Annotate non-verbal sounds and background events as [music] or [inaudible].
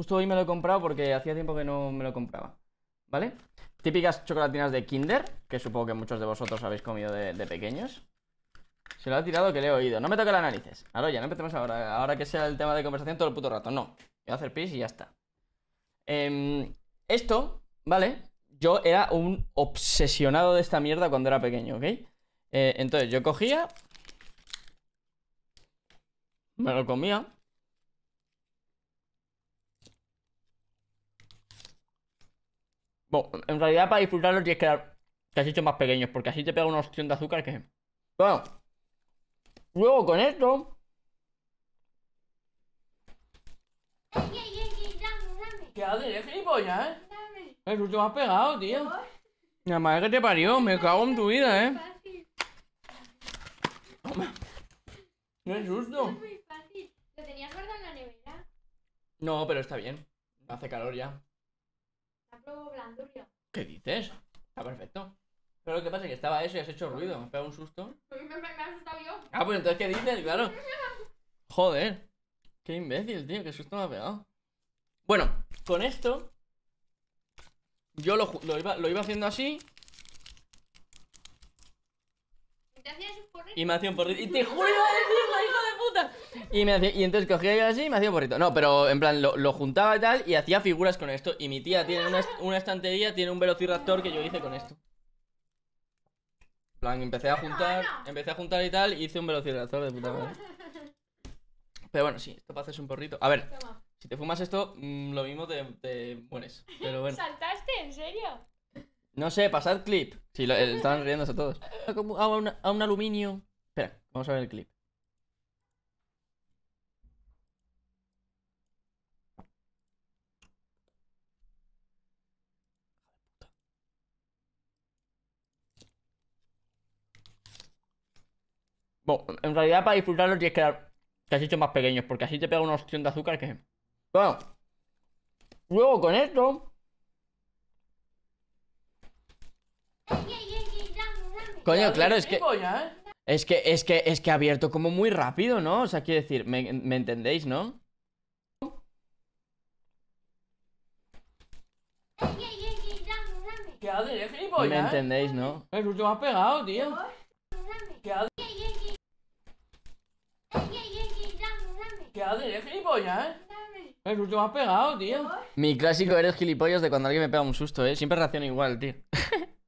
Justo hoy me lo he comprado porque hacía tiempo que no me lo compraba. ¿Vale? Típicas chocolatinas de Kinder, que supongo que muchos de vosotros habéis comido de, pequeños. Se lo ha tirado que le he oído. No me toque la narices. Ahora ya, no empecemos ahora. Ahora que sea el tema de conversación todo el puto rato. No. Voy a hacer pis y ya está. Em, esto, ¿vale? Yo era un obsesionado de esta mierda cuando era pequeño, ¿ok? Eh, entonces yo cogía. Me lo comía. Bueno, en realidad para disfrutarlo tienes que dar hecho más pequeños, porque así te pega una opción de azúcar que... Bueno, luego con esto... Ey, ey, ey, ¿Qué haces, gilipollas, eh? Dame. te has pegado, tío. La madre que te parió, me cago en tu vida, eh. No Es muy fácil. tenías guardado en la nevera? No, pero está bien. Hace calor ya. ¿Qué dices? Está perfecto. Pero lo que pasa es que estaba eso y has hecho ruido. Me pegado un susto. Me, asustado yo. Ah, pues entonces, ¿qué dices? Claro. [laughs] Joder. Qué imbécil, tío. Qué susto me ha pegado. Bueno, con esto... Yo lo, iba, lo iba haciendo así y me hacía un porrito. Y te juro decirlo, hijo de puta. Y, entonces cogía así y me hacía un burrito. No, pero en plan, lo, juntaba y tal y hacía figuras con esto. Y mi tía tiene una, estantería, tiene un velociraptor que yo hice con esto. En plan, empecé a juntar, empecé a juntar y tal, y hice un velociraptor de puta madre. Pero bueno, sí, esto para hacerse un porrito. A ver, si te fumas esto, mm, lo mismo te, te mueres. Pero bueno. ¿Saltaste? ¿En serio? No sé, pasad clip. Sí, eh, estaban riéndose todos. A todos a un aluminio. Espera, vamos a ver el clip. Bueno, en realidad para disfrutarlo tienes que dar hecho más pequeños, porque así te pega una opción de azúcar que... Bueno, luego con esto... Coño, claro, es que... ¿eh? Es que, es que, es que ha abierto como muy rápido, ¿no? O sea, quiero decir, me, me entendéis, ¿no? ¿Qué haces, gilipollas? Me ¿eh? entendéis, ¿no? Eso mucho me pegado, tío. ¿Qué haces? ¡Ey, ey, ey, ey! dame! qué haces? ¿Eres gilipollas, eh? ¡Dame! El susto me has pegado, tío. Mi clásico eres gilipollas de cuando alguien me pega un susto, eh. Siempre reacciona igual, tío. [laughs]